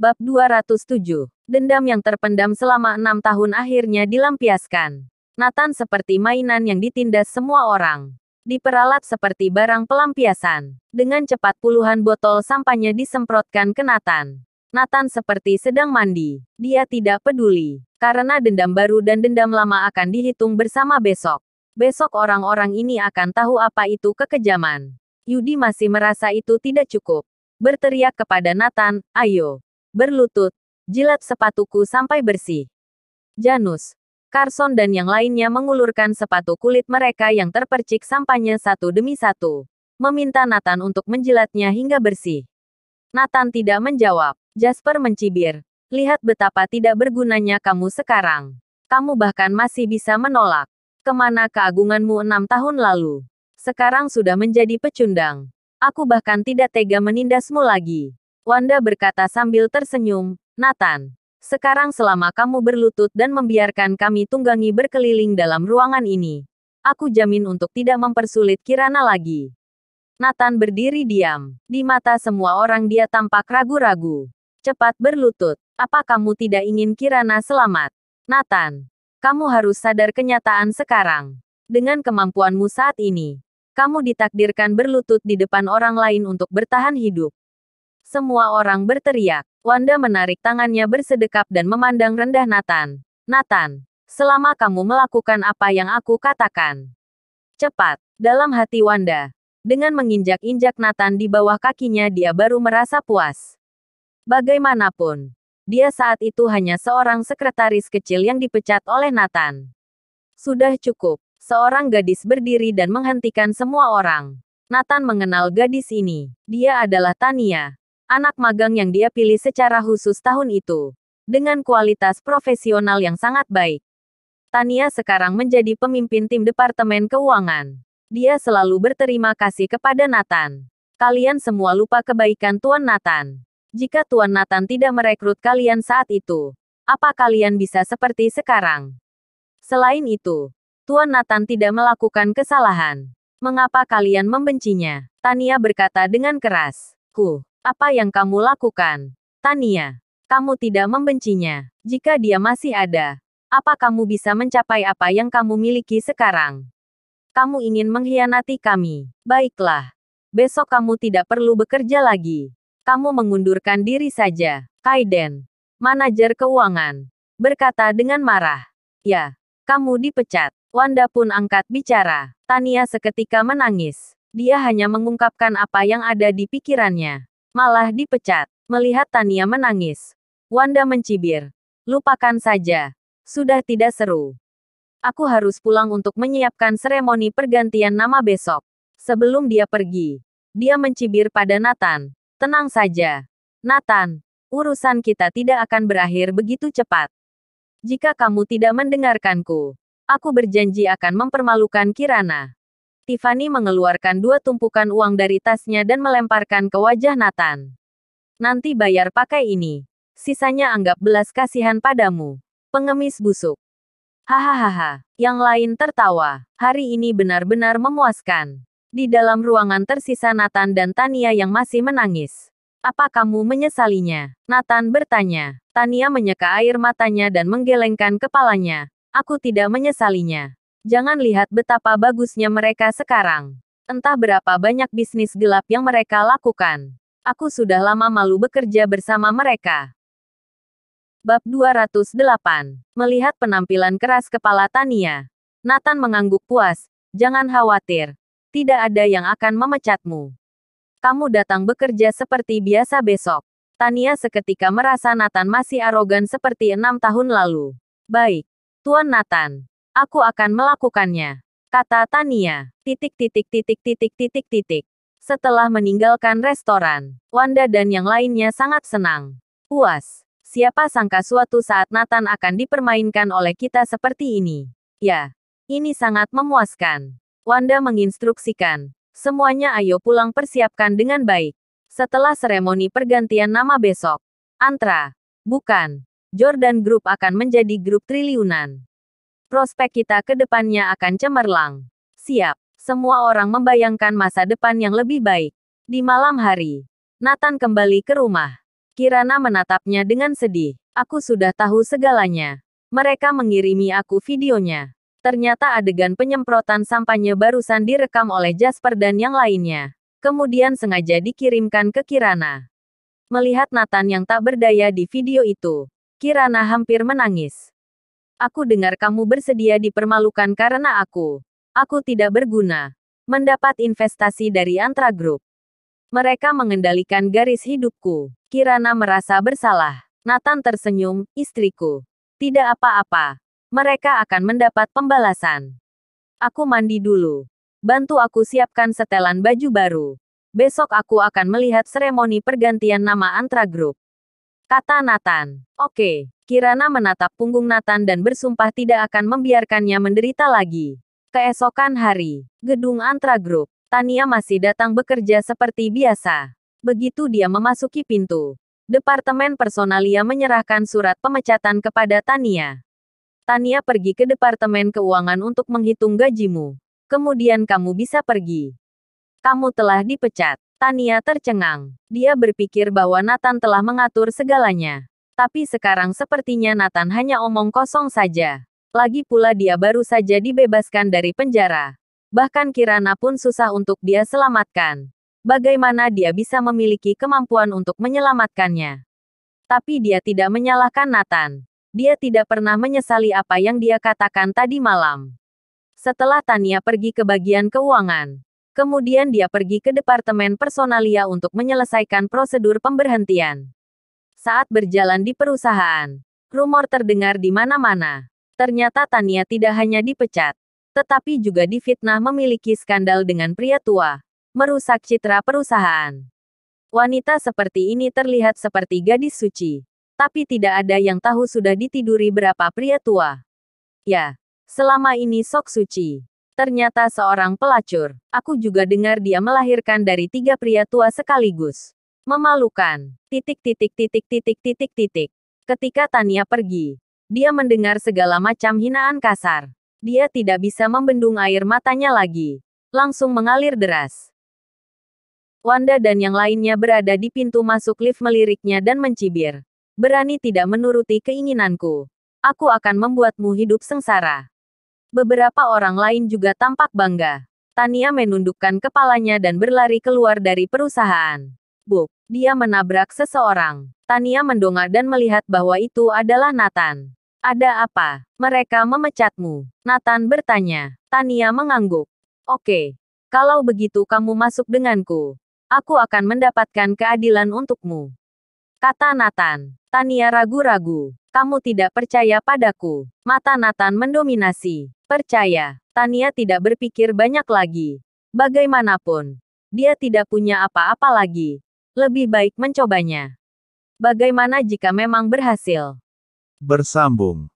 Bab 207. Dendam yang terpendam selama enam tahun akhirnya dilampiaskan. Nathan seperti mainan yang ditindas semua orang. Diperalat seperti barang pelampiasan. Dengan cepat puluhan botol sampahnya disemprotkan ke Nathan. Nathan seperti sedang mandi. Dia tidak peduli. Karena dendam baru dan dendam lama akan dihitung bersama besok. Besok orang-orang ini akan tahu apa itu kekejaman. Yudi masih merasa itu tidak cukup. Berteriak kepada Nathan, ayo, berlutut, jilat sepatuku sampai bersih. Janus, Carson dan yang lainnya mengulurkan sepatu kulit mereka yang terpercik sampahnya satu demi satu. Meminta Nathan untuk menjilatnya hingga bersih. Nathan tidak menjawab. Jasper mencibir. Lihat betapa tidak bergunanya kamu sekarang. Kamu bahkan masih bisa menolak. Kemana keagunganmu enam tahun lalu? Sekarang sudah menjadi pecundang. Aku bahkan tidak tega menindasmu lagi. Wanda berkata sambil tersenyum, Nathan, sekarang selama kamu berlutut dan membiarkan kami tunggangi berkeliling dalam ruangan ini, aku jamin untuk tidak mempersulit Kirana lagi. Nathan berdiri diam. Di mata semua orang dia tampak ragu-ragu. Cepat berlutut. Apa kamu tidak ingin Kirana selamat? Nathan, kamu harus sadar kenyataan sekarang. Dengan kemampuanmu saat ini, kamu ditakdirkan berlutut di depan orang lain untuk bertahan hidup. Semua orang berteriak. Wanda menarik tangannya bersedekap dan memandang rendah Nathan. Nathan, selama kamu melakukan apa yang aku katakan. Cepat, dalam hati Wanda. Dengan menginjak-injak Nathan di bawah kakinya dia baru merasa puas. Bagaimanapun, dia saat itu hanya seorang sekretaris kecil yang dipecat oleh Nathan. Sudah cukup, seorang gadis berdiri dan menghentikan semua orang. Nathan mengenal gadis ini. Dia adalah Tania, anak magang yang dia pilih secara khusus tahun itu. Dengan kualitas profesional yang sangat baik. Tania sekarang menjadi pemimpin tim Departemen Keuangan. Dia selalu berterima kasih kepada Nathan. Kalian semua lupa kebaikan Tuan Nathan. Jika Tuan Nathan tidak merekrut kalian saat itu, apa kalian bisa seperti sekarang? Selain itu, Tuan Nathan tidak melakukan kesalahan. Mengapa kalian membencinya? Tania berkata dengan keras. Ku, apa yang kamu lakukan? Tania, kamu tidak membencinya. Jika dia masih ada, apa kamu bisa mencapai apa yang kamu miliki sekarang? Kamu ingin mengkhianati kami. Baiklah. Besok kamu tidak perlu bekerja lagi. Kamu mengundurkan diri saja. Kaiden, manajer keuangan, berkata dengan marah. Ya, kamu dipecat. Wanda pun angkat bicara. Tania seketika menangis. Dia hanya mengungkapkan apa yang ada di pikirannya. Malah dipecat. Melihat Tania menangis. Wanda mencibir. Lupakan saja. Sudah tidak seru. Aku harus pulang untuk menyiapkan seremoni pergantian nama besok. Sebelum dia pergi, dia mencibir pada Nathan. Tenang saja. Nathan, urusan kita tidak akan berakhir begitu cepat. Jika kamu tidak mendengarkanku, aku berjanji akan mempermalukan Kirana. Tiffany mengeluarkan dua tumpukan uang dari tasnya dan melemparkan ke wajah Nathan. Nanti bayar pakai ini. Sisanya anggap belas kasihan padamu. Pengemis busuk. Hahaha, yang lain tertawa. Hari ini benar-benar memuaskan. Di dalam ruangan tersisa Nathan dan Tania yang masih menangis. Apa kamu menyesalinya? Nathan bertanya. Tania menyeka air matanya dan menggelengkan kepalanya. Aku tidak menyesalinya. Jangan lihat betapa bagusnya mereka sekarang. Entah berapa banyak bisnis gelap yang mereka lakukan. Aku sudah lama malu bekerja bersama mereka. Bab 208. Melihat penampilan keras kepala Tania. Nathan mengangguk puas. Jangan khawatir. Tidak ada yang akan memecatmu. Kamu datang bekerja seperti biasa besok. Tania seketika merasa Nathan masih arogan seperti enam tahun lalu. Baik, Tuan Nathan, Aku akan melakukannya. Kata Tania. Titik titik titik titik titik titik. Setelah meninggalkan restoran, Wanda dan yang lainnya sangat senang. Puas. Siapa sangka suatu saat Nathan akan dipermainkan oleh kita seperti ini. Ya, ini sangat memuaskan. Wanda menginstruksikan. Semuanya ayo pulang persiapkan dengan baik. Setelah seremoni pergantian nama besok. Antra. Bukan. Jordan Group akan menjadi grup triliunan. Prospek kita ke depannya akan cemerlang. Siap. Semua orang membayangkan masa depan yang lebih baik. Di malam hari, Nathan kembali ke rumah. Kirana menatapnya dengan sedih. Aku sudah tahu segalanya. Mereka mengirimi aku videonya. Ternyata adegan penyemprotan sampahnya barusan direkam oleh Jasper dan yang lainnya. Kemudian sengaja dikirimkan ke Kirana. Melihat Nathan yang tak berdaya di video itu, Kirana hampir menangis. Aku dengar kamu bersedia dipermalukan karena aku. Aku tidak berguna. Mendapat investasi dari Antra Group. Mereka mengendalikan garis hidupku. Kirana merasa bersalah. Nathan tersenyum, istriku. Tidak apa-apa. Mereka akan mendapat pembalasan. Aku mandi dulu. Bantu aku siapkan setelan baju baru. Besok aku akan melihat seremoni pergantian nama Antra Group kata Nathan. Oke, Kirana menatap punggung Nathan dan bersumpah tidak akan membiarkannya menderita lagi. Keesokan hari, gedung Antra Group, Tania masih datang bekerja seperti biasa. Begitu dia memasuki pintu, Departemen Personalia menyerahkan surat pemecatan kepada Tania. Tania pergi ke Departemen Keuangan untuk menghitung gajimu. Kemudian kamu bisa pergi. Kamu telah dipecat. Tania tercengang. Dia berpikir bahwa Nathan telah mengatur segalanya. Tapi sekarang sepertinya Nathan hanya omong kosong saja. Lagi pula dia baru saja dibebaskan dari penjara. Bahkan Kirana pun susah untuk dia selamatkan. Bagaimana dia bisa memiliki kemampuan untuk menyelamatkannya? Tapi dia tidak menyalahkan Nathan. Dia tidak pernah menyesali apa yang dia katakan tadi malam. Setelah Tania pergi ke bagian keuangan, Kemudian dia pergi ke Departemen Personalia untuk menyelesaikan prosedur pemberhentian. Saat berjalan di perusahaan, rumor terdengar di mana-mana. Ternyata Tania tidak hanya dipecat, tetapi juga difitnah memiliki skandal dengan pria tua, merusak citra perusahaan. Wanita seperti ini terlihat seperti gadis suci, tapi tidak ada yang tahu sudah ditiduri berapa pria tua. Ya, selama ini sok suci ternyata seorang pelacur. Aku juga dengar dia melahirkan dari tiga pria tua sekaligus. Memalukan. Titik titik titik titik titik titik. Ketika Tania pergi, dia mendengar segala macam hinaan kasar. Dia tidak bisa membendung air matanya lagi. Langsung mengalir deras. Wanda dan yang lainnya berada di pintu masuk lift meliriknya dan mencibir. Berani tidak menuruti keinginanku. Aku akan membuatmu hidup sengsara. Beberapa orang lain juga tampak bangga. Tania menundukkan kepalanya dan berlari keluar dari perusahaan. Buk, dia menabrak seseorang. Tania mendongak dan melihat bahwa itu adalah Nathan. Ada apa? Mereka memecatmu. Nathan bertanya. Tania mengangguk. Oke. Kalau begitu kamu masuk denganku. Aku akan mendapatkan keadilan untukmu. Kata Nathan. Tania ragu-ragu. Kamu tidak percaya padaku. Mata Nathan mendominasi. Percaya, Tania tidak berpikir banyak lagi. Bagaimanapun, dia tidak punya apa-apa lagi. Lebih baik mencobanya. Bagaimana jika memang berhasil? Bersambung